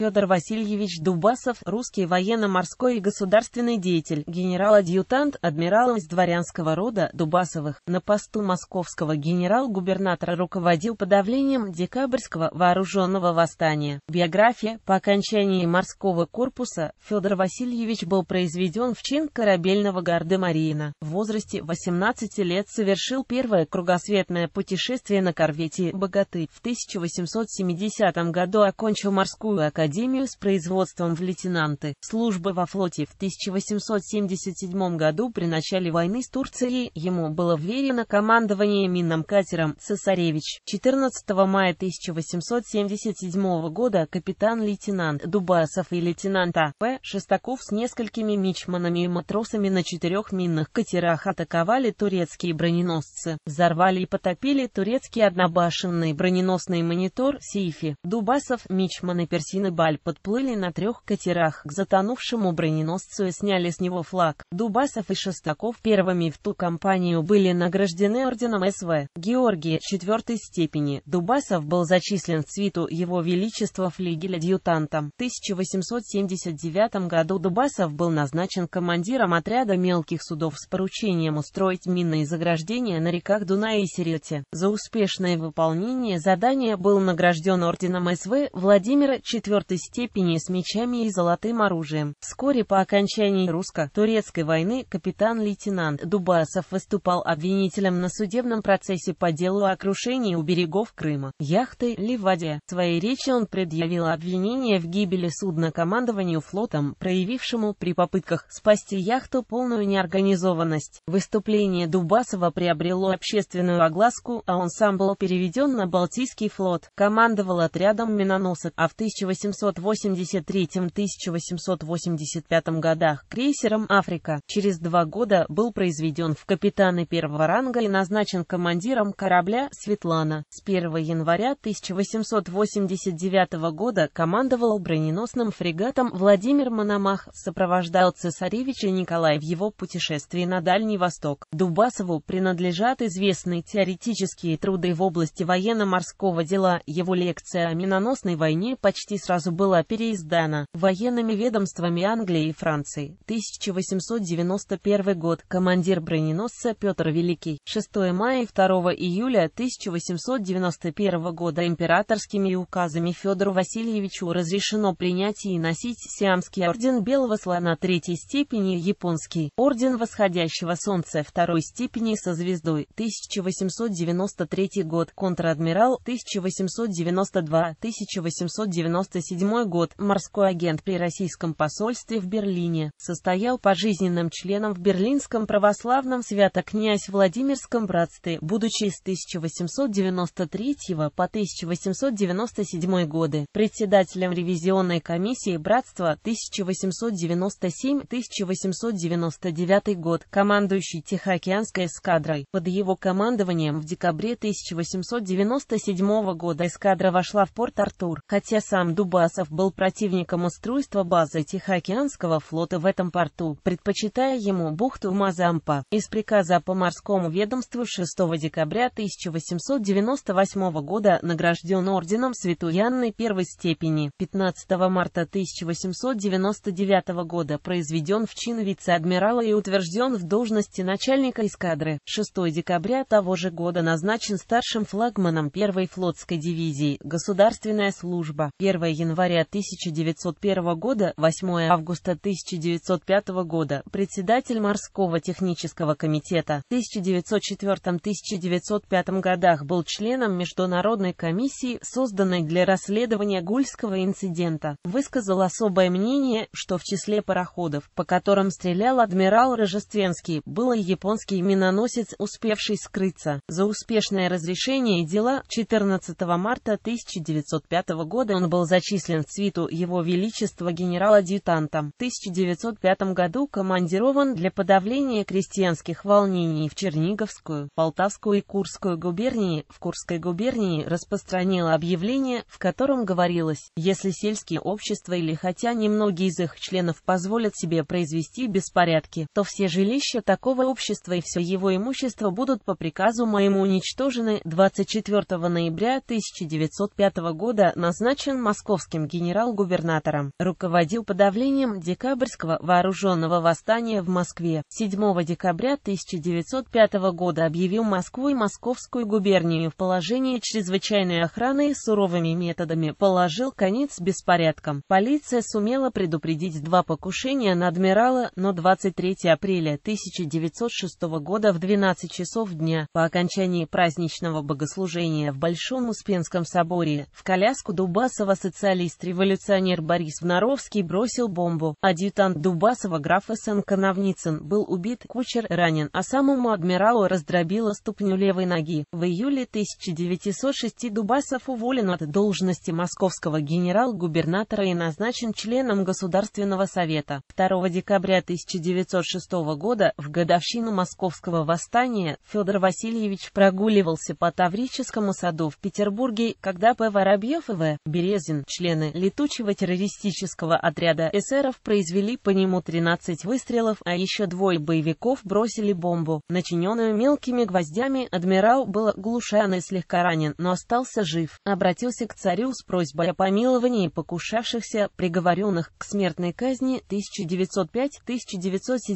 Федор Васильевич Дубасов, русский военно-морской и государственный деятель, генерал-адъютант, адмирал из дворянского рода Дубасовых, на посту московского генерал-губернатора руководил подавлением декабрьского вооруженного восстания. Биография По окончании морского корпуса Федор Васильевич был произведен в чин корабельного гардемарина. В возрасте 18 лет совершил первое кругосветное путешествие на корвете «Богатырь». В 1870 году окончил морскую академию академию с производством в лейтенанты. Служба во флоте в 1877 году при начале войны с Турцией ему было вверено командование минным катером «Цесаревич». 14 мая 1877 года капитан-лейтенант Дубасов и лейтенант П. А Шестаков с несколькими мичманами и матросами на четырех минных катерах атаковали турецкие броненосцы, взорвали и потопили турецкий однобашенный броненосный монитор «Сейфи». Дубасов, мичманы персины Дубаль подплыли на трех катерах к затонувшему броненосцу и сняли с него флаг. Дубасов и Шестаков первыми в ту компанию были награждены орденом СВ Георгия четвертой степени. Дубасов был зачислен в свиту Его Величества флигеля-дьютантом. В 1879 году Дубасов был назначен командиром отряда мелких судов с поручением устроить минные заграждения на реках Дуная и Серете. За успешное выполнение задания был награжден орденом СВ Владимира IV четвертой степени с мечами и золотым оружием. Вскоре по окончании русско-турецкой войны капитан-лейтенант Дубасов выступал обвинителем на судебном процессе по делу о крушении у берегов Крыма, яхты «Ливадия». В своей речи он предъявил обвинение в гибели судна командованию флотом, проявившему при попытках спасти яхту полную неорганизованность. Выступление Дубасова приобрело общественную огласку, а он сам был переведен на Балтийский флот, командовал отрядом миноносок, а в 1800 1883-1885 годах крейсером «Африка». Через два года был произведен в капитаны первого ранга и назначен командиром корабля «Светлана». С 1 января 1889 года командовал броненосным фрегатом Владимир Мономах, сопровождал цесаревича Николая в его путешествии на Дальний Восток. Дубасову принадлежат известные теоретические труды в области военно-морского дела, его лекция о миноносной войне почти сразу разу была переиздана военными ведомствами Англии и Франции. 1891 год. Командир броненосца Петр Великий. 6 мая и 2 июля 1891 года императорскими указами Федору Васильевичу разрешено принять и носить Сиамский орден Белого Слона третьей степени, Японский орден Восходящего Солнца второй степени со звездой. 1893 год. Контр-адмирал 1892-1897 1997 год, морской агент при российском посольстве в Берлине, состоял пожизненным членом в Берлинском православном свято-князь Владимирском братстве, будучи с 1893 по 1897 годы председателем ревизионной комиссии братства 1897-1899 год, командующий Тихоокеанской эскадрой. Под его командованием в декабре 1897 года эскадра вошла в порт Артур, хотя сам Дубай Басов был противником устройства базы Тихоокеанского флота в этом порту, предпочитая ему бухту Мазампа. Из приказа по морскому ведомству 6 декабря 1898 года награжден орденом Святой Анны первой степени. 15 марта 1899 года произведен в чин вице-адмирала и утвержден в должности начальника эскадры. 6 декабря того же года назначен старшим флагманом первой флотской дивизии «Государственная служба». 1 января января 1901 года, 8 августа 1905 года, председатель Морского технического комитета. В 1904-1905 годах был членом Международной комиссии, созданной для расследования Гульского инцидента. Высказал особое мнение, что в числе пароходов, по которым стрелял адмирал Рожественский, был и японский миноносец, успевший скрыться. За успешное разрешение дела 14 марта 1905 года он был зачислен причислен к свиту Его Величества генерала адъютантом В 1905 году командирован для подавления крестьянских волнений в Черниговскую, Полтавскую и Курскую губернии. В Курской губернии распространил объявление, в котором говорилось, если сельские общества или хотя немногие из их членов позволят себе произвести беспорядки, то все жилища такого общества и все его имущество будут по приказу моему уничтожены. 24 ноября 1905 года назначен московский германским генерал-губернатором, руководил подавлением декабрьского вооруженного восстания в Москве. 7 декабря 1905 года объявил Москву и Московскую губернию в положении чрезвычайной охраны и суровыми методами положил конец беспорядкам. Полиция сумела предупредить два покушения на адмирала, но 23 апреля 1906 года в 12 часов дня по окончании праздничного богослужения в Большом Успенском соборе в коляску Дубасова социализм Журналист-революционер Борис Вноровский бросил бомбу. Адъютант Дубасова граф СНК Навницын был убит, кучер ранен, а самому адмиралу раздробило ступню левой ноги. В июле 1906 Дубасов уволен от должности московского генерал-губернатора и назначен членом Государственного совета. 2 декабря 1906 года, в годовщину московского восстания, Федор Васильевич прогуливался по Таврическому саду в Петербурге, когда П. Воробьев и В. Березин, член члены летучего террористического отряда эсеров произвели по нему 13 выстрелов, а еще двое боевиков бросили бомбу, начиненную мелкими гвоздями. Адмирал был оглушен и слегка ранен, но остался жив. Обратился к царю с просьбой о помиловании покушавшихся, приговоренных к смертной казни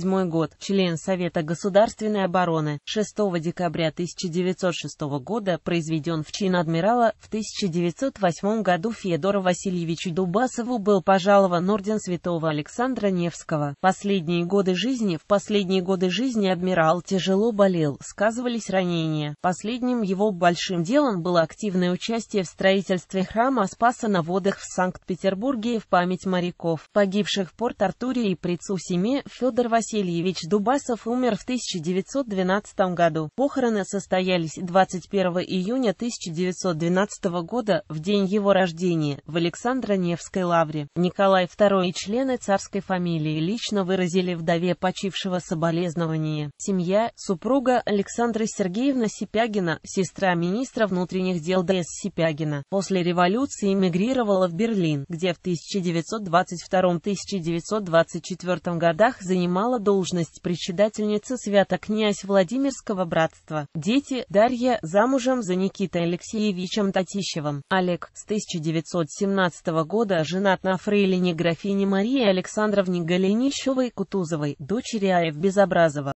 1905-1907 год, член Совета государственной обороны, 6 декабря 1906 года произведен в чин адмирала, в 1908 году Федора Васильевича. Васильевичу Дубасову был пожалован орден святого Александра Невского. Последние годы жизни В последние годы жизни адмирал тяжело болел, сказывались ранения. Последним его большим делом было активное участие в строительстве храма Спаса на водах в Санкт-Петербурге в память моряков, погибших в Порт-Артуре и при Цусиме. Федор Васильевич Дубасов умер в 1912 году. Похороны состоялись 21 июня 1912 года, в день его рождения. Александра Невской лавре. Николай II и члены царской фамилии лично выразили вдове почившего соболезнование. Семья, супруга Александра Сергеевна Сипягина, сестра министра внутренних дел Д.С. Сипягина, после революции эмигрировала в Берлин, где в 1922-1924 годах занимала должность председательницы свято-князь Владимирского братства. Дети, Дарья, замужем за Никитой Алексеевичем Татищевым. Олег, с 1917 18 года женат на фрейлине графине Марии Александровне Голенищевой-Кутузовой, дочери Аев Безобразова.